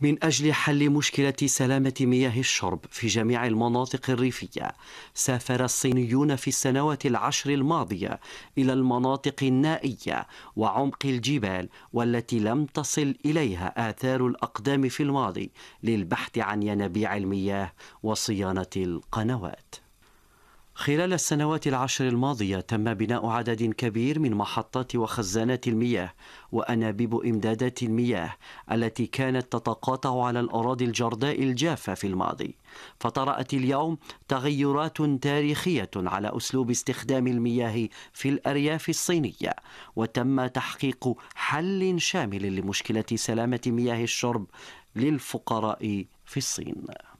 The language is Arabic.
من أجل حل مشكلة سلامة مياه الشرب في جميع المناطق الريفية سافر الصينيون في السنوات العشر الماضية إلى المناطق النائية وعمق الجبال والتي لم تصل إليها آثار الأقدام في الماضي للبحث عن ينابيع المياه وصيانة القنوات خلال السنوات العشر الماضية تم بناء عدد كبير من محطات وخزانات المياه وأنابيب إمدادات المياه التي كانت تتقاطع على الأراضي الجرداء الجافة في الماضي فطرأت اليوم تغيرات تاريخية على أسلوب استخدام المياه في الأرياف الصينية وتم تحقيق حل شامل لمشكلة سلامة مياه الشرب للفقراء في الصين